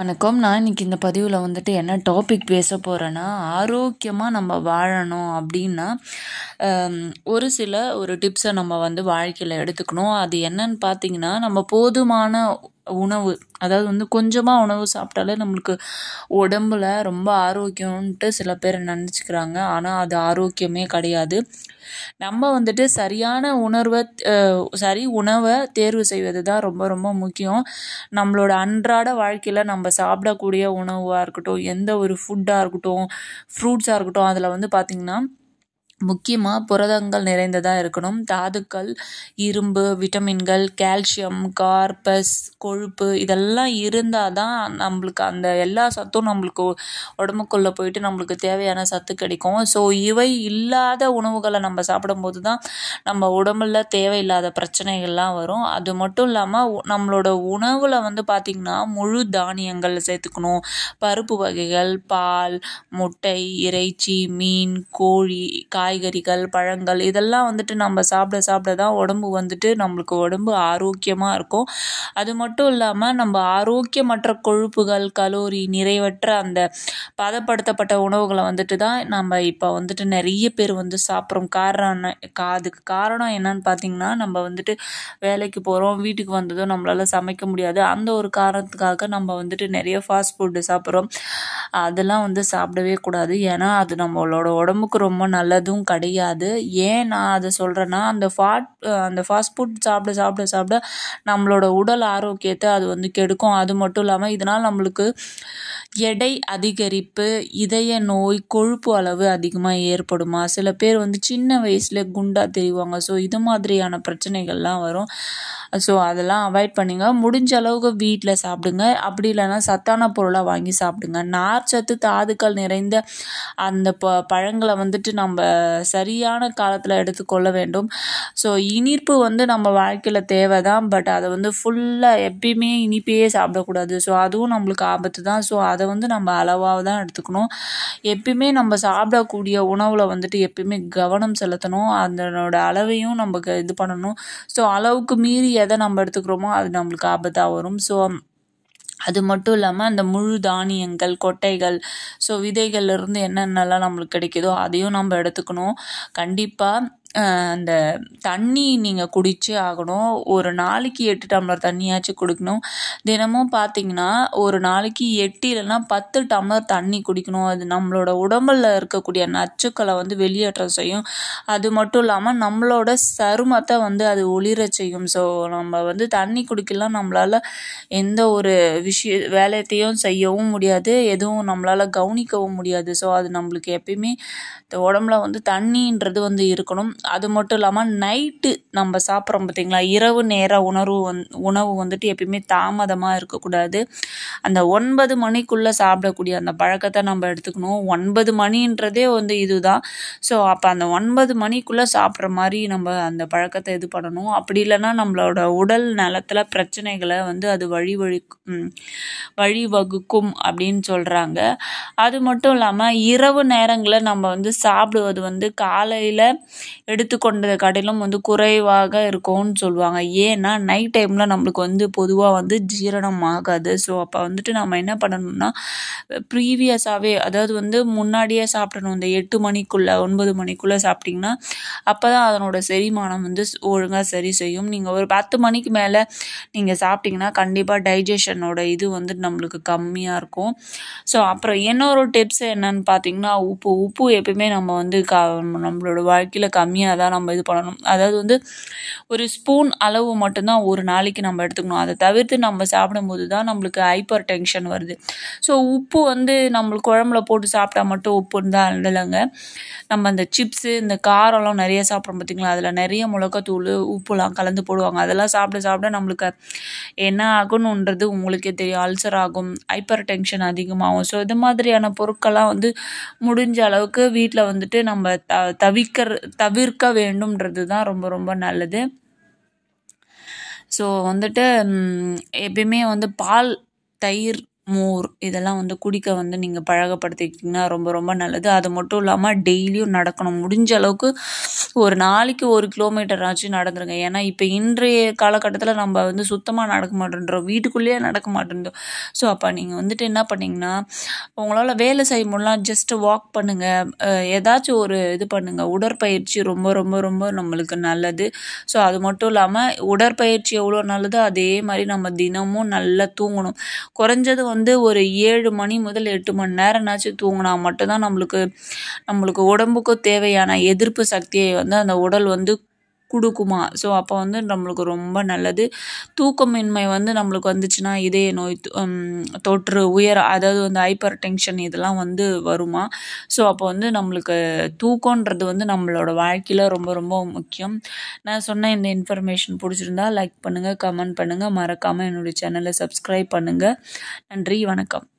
வணக்கம் நான் இன்றைக்கி இந்த பதிவில் வந்துட்டு என்ன டாபிக் பேச போகிறேன்னா ஆரோக்கியமாக நம்ம வாழணும் அப்படின்னா ஒரு சில ஒரு டிப்ஸை நம்ம வந்து வாழ்க்கையில் எடுத்துக்கணும் அது என்னன்னு பார்த்தீங்கன்னா நம்ம போதுமான உணவு அதாவது வந்து கொஞ்சமாக உணவு சாப்பிட்டாலே நம்மளுக்கு உடம்புல ரொம்ப ஆரோக்கியம்ன்ட்டு சில பேர் நினச்சிக்கிறாங்க ஆனால் அது ஆரோக்கியமே கிடையாது நம்ம வந்துட்டு சரியான உணர்வை சரி உணவை தேர்வு செய்வது தான் ரொம்ப ரொம்ப முக்கியம் நம்மளோட அன்றாட வாழ்க்கையில் நம்ம சாப்பிடக்கூடிய உணவாக இருக்கட்டும் எந்த ஒரு ஃபுட்டாக இருக்கட்டும் ஃப்ரூட்ஸாக இருக்கட்டும் அதில் வந்து பார்த்திங்கன்னா முக்கியமாக புரதங்கள் நிறைந்ததாக இருக்கணும் தாதுக்கள் இரும்பு விட்டமின்கள் கால்சியம் கார்பஸ் கொழுப்பு இதெல்லாம் இருந்தால் தான் நம்மளுக்கு அந்த எல்லா சத்தும் நம்மளுக்கு உடம்புக்குள்ளே போயிட்டு நம்மளுக்கு தேவையான சத்து கிடைக்கும் ஸோ இவை இல்லாத உணவுகளை நம்ம சாப்பிடும்போது தான் நம்ம உடம்புல தேவையில்லாத பிரச்சனைகள்லாம் வரும் அது மட்டும் இல்லாமல் நம்மளோட உணவில் வந்து பார்த்திங்கன்னா முழு தானியங்கள் சேர்த்துக்கணும் பருப்பு வகைகள் பால் முட்டை இறைச்சி மீன் கோழி காய் காய்கறிகள் பழங்கள் இதெல்லாம் வந்துட்டு நம்ம சாப்பிட சாப்பிட தான் உடம்பு வந்துட்டு நம்மளுக்கு உடம்பு ஆரோக்கியமாக இருக்கும் அது மட்டும் இல்லாமல் நம்ம ஆரோக்கியமற்ற கொழுப்புகள் கலோரி நிறைவற்ற அந்த பதப்படுத்தப்பட்ட உணவுகளை வந்துட்டு தான் நம்ம இப்போ வந்துட்டு நிறைய பேர் வந்து சாப்பிட்றோம் காரணம் கா அதுக்கு காரணம் என்னன்னு பார்த்தீங்கன்னா நம்ம வந்துட்டு வேலைக்கு போகிறோம் வீட்டுக்கு வந்ததும் நம்மளால் சமைக்க முடியாது அந்த ஒரு காரணத்துக்காக நம்ம வந்துட்டு நிறைய ஃபாஸ்ட் ஃபுட்டு சாப்பிட்றோம் அதெல்லாம் வந்து சாப்பிடவே கூடாது ஏன்னா அது நம்மளோட உடம்புக்கு ரொம்ப நல்லதும் கிடையாது ஏன் நான் அதை சொல்கிறேன்னா அந்த ஃபாட் அந்த ஃபாஸ்ட் ஃபுட் சாப்பிட சாப்பிட சாப்பிட நம்மளோட உடல் ஆரோக்கியத்தை அது வந்து கெடுக்கும் அது மட்டும் இல்லாமல் இதனால் நம்மளுக்கு எடை அதிகரிப்பு இதய நோய் கொழுப்பு அளவு அதிகமாக ஏற்படுமா சில பேர் வந்து சின்ன வயசில் குண்டாக தெரிவாங்க ஸோ இது மாதிரியான பிரச்சனைகள்லாம் வரும் ஸோ அதெல்லாம் அவாய்ட் பண்ணுங்க முடிஞ்ச அளவுக்கு வீட்டில் சாப்பிடுங்க அப்படி இல்லைன்னா சத்தான பொருளாக வாங்கி சாப்பிடுங்க நார்ச்சத்து தாதுக்கள் நிறைந்த அந்த ப பழங்களை வந்துட்டு நம்ம சரியான காலத்தில் எடுத்துக்கொள்ள வேண்டும் ஸோ இனிப்பு வந்து நம்ம வாழ்க்கையில் தேவை தான் பட் அதை வந்து ஃபுல்லாக எப்பயுமே இனிப்பையே சாப்பிடக்கூடாது ஸோ அதுவும் நம்மளுக்கு ஆபத்து தான் ஸோ அதை அதை வந்து நம்ம அளவாக தான் எடுத்துக்கணும் எப்பயுமே நம்ம சாப்பிடக்கூடிய உணவில் வந்துட்டு எப்பயுமே கவனம் செலுத்தணும் அதனோட அளவையும் நம்ம இது பண்ணணும் ஸோ அளவுக்கு மீறி எதை நம்ம எடுத்துக்கிறோமோ அது நம்மளுக்கு ஆபத்தாக வரும் ஸோ அது மட்டும் இல்லாமல் அந்த முழு தானியங்கள் கொட்டைகள் ஸோ விதைகள்லேருந்து என்னென்னலாம் நம்மளுக்கு கிடைக்குதோ அதையும் நம்ம எடுத்துக்கணும் கண்டிப்பாக அந்த தண்ணி நீங்கள் குடித்தே ஆகணும் ஒரு நாளைக்கு எட்டு டம்ளர் தண்ணியாச்சும் குடிக்கணும் தினமும் பார்த்தீங்கன்னா ஒரு நாளைக்கு எட்டு இல்லைன்னா பத்து டம்ளர் தண்ணி குடிக்கணும் அது நம்மளோட உடம்பில் இருக்கக்கூடிய நச்சுக்களை வந்து வெளியேற்றம் செய்யும் அது மட்டும் இல்லாமல் நம்மளோட சருமத்தை வந்து அது ஒளிர செய்யும் ஸோ நம்ம வந்து தண்ணி குடிக்கலாம் நம்மளால் எந்த ஒரு விஷய வேலையத்தையும் செய்யவும் முடியாது எதுவும் நம்மளால் கவனிக்கவும் முடியாது ஸோ அது நம்மளுக்கு எப்பயுமே உடம்புல வந்து தண்ணின்றது வந்து இருக்கணும் அது மட்டும் இல்லாமல் நைட்டு நம்ம சாப்பிட்றோம் பார்த்திங்களா இரவு நேர உணர்வு வந் உணவு வந்துட்டு எப்பயுமே தாமதமாக இருக்கக்கூடாது அந்த ஒன்பது மணிக்குள்ளே சாப்பிடக்கூடிய அந்த பழக்கத்தை நம்ம எடுத்துக்கணும் ஒன்பது மணின்றதே வந்து இதுதான் ஸோ அப்போ அந்த ஒன்பது மணிக்குள்ளே சாப்பிட்ற மாதிரி நம்ம அந்த பழக்கத்தை இது பண்ணணும் அப்படி இல்லைன்னா நம்மளோட உடல் நலத்தில் பிரச்சனைகளை வந்து அது வழி வழி வழிவகுக்கும் அப்படின்னு சொல்கிறாங்க அது மட்டும் இல்லாமல் இரவு நேரங்களில் நம்ம வந்து சாப்பிடுவது வந்து காலையில் எடுத்துக்கொண்டதை காட்டிலும் வந்து குறைவாக இருக்கும்னு சொல்லுவாங்க ஏன்னா நைட் டைமில் நம்மளுக்கு வந்து பொதுவாக வந்து ஜீரணம் ஆகாது ஸோ அப்போ வந்துட்டு நம்ம என்ன பண்ணணும்னா ப்ரீவியஸாகவே அதாவது வந்து முன்னாடியே சாப்பிடணும் இந்த எட்டு மணிக்குள்ளே ஒன்பது மணிக்குள்ளே சாப்பிட்டிங்கன்னா அப்போ தான் அதனோட செரிமானம் வந்து ஒழுங்காக சரி செய்யும் நீங்கள் ஒரு பத்து மணிக்கு மேலே நீங்கள் சாப்பிட்டிங்கன்னா கண்டிப்பாக டைஜஷனோட இது வந்து நம்மளுக்கு கம்மியாக இருக்கும் ஸோ அப்புறம் இன்னொரு டிப்ஸ் என்னன்னு பார்த்தீங்கன்னா உப்பு உப்பு எப்பயுமே நம்ம வந்து க நம்மளோட வாழ்க்கையில் கம்மியாக தனியாக தான் நம்ம இது பண்ணணும் அதாவது வந்து ஒரு ஸ்பூன் அளவு மட்டும்தான் ஒரு நாளைக்கு நம்ம எடுத்துக்கணும் அதை தவிர்த்து நம்ம சாப்பிடும்போது தான் நம்மளுக்கு ஹைப்பர் டென்ஷன் வருது ஸோ உப்பு வந்து நம்ம குழம்புல போட்டு சாப்பிட்டா மட்டும் உப்பு இருந்தால் இல்லைங்க நம்ம அந்த சிப்ஸு இந்த காரம்லாம் நிறைய சாப்பிட்றோம் பார்த்திங்களா அதில் நிறைய மிளகாத்தூள் உப்புலாம் கலந்து போடுவாங்க அதெல்லாம் சாப்பிட சாப்பிட நம்மளுக்கு என்ன ஆகணுன்றது உங்களுக்கே தெரியும் அல்சர் ஆகும் ஹைப்பர் டென்ஷன் அதிகமாகும் ஸோ இது மாதிரியான பொருட்கள்லாம் வந்து முடிஞ்ச அளவுக்கு வீட்டில் வந்துட்டு நம்ம த தவிர்க்கிற தவிர் இருக்க வேண்டும்ன்றது தான் ரொம்ப ரொம்ப நல்லது ஸோ வந்துட்டு எப்பயுமே வந்து பால் தயிர் மோர் இதெல்லாம் வந்து குடிக்க வந்து நீங்கள் பழகப்படுத்திக்கிட்டிங்கன்னா ரொம்ப ரொம்ப நல்லது அது மட்டும் இல்லாமல் டெய்லியும் நடக்கணும் முடிஞ்ச அளவுக்கு ஒரு நாளைக்கு ஒரு கிலோமீட்டர் ஆச்சு நடந்துருங்க ஏன்னா இப்போ இன்றைய காலகட்டத்தில் நம்ம வந்து சுத்தமாக நடக்க மாட்டேன்றோம் வீட்டுக்குள்ளேயே நடக்க மாட்டேன் ஸோ அப்போ நீங்கள் வந்துட்டு என்ன பண்ணிங்கன்னா உங்களால் வேலை செய்ய முடியலாம் ஜஸ்ட்டு வாக் பண்ணுங்கள் ஏதாச்சும் ஒரு இது பண்ணுங்கள் உடற்பயிற்சி ரொம்ப ரொம்ப ரொம்ப நம்மளுக்கு நல்லது ஸோ அது மட்டும் இல்லாமல் உடற்பயிற்சி எவ்வளோ நல்லதோ அதே மாதிரி நம்ம தினமும் நல்லா தூங்கணும் குறைஞ்சது வந்து ஒரு ஏழு மணி முதல் எட்டு மணி நேரம்னாச்சும் தூங்கினா மட்டும்தான் நம்மளுக்கு நம்மளுக்கு உடம்புக்கு தேவையான எதிர்ப்பு சக்தியை வந்து அந்த உடல் வந்து கொடுக்குமா ஸோ அப்போ வந்து நம்மளுக்கு ரொம்ப நல்லது தூக்கமின்மை வந்து நம்மளுக்கு வந்துச்சுன்னா இதய நோய் தொற்று உயர அதாவது வந்து ஹைப்பர் டென்ஷன் இதெல்லாம் வந்து வருமா ஸோ அப்போ வந்து நம்மளுக்கு தூக்கன்றது வந்து நம்மளோட வாழ்க்கையில் ரொம்ப ரொம்ப முக்கியம் நான் சொன்ன இந்த இன்ஃபர்மேஷன் பிடிச்சிருந்தா லைக் பண்ணுங்கள் கமெண்ட் பண்ணுங்கள் மறக்காமல் என்னுடைய சேனலை சப்ஸ்கிரைப் பண்ணுங்கள் நன்றி வணக்கம்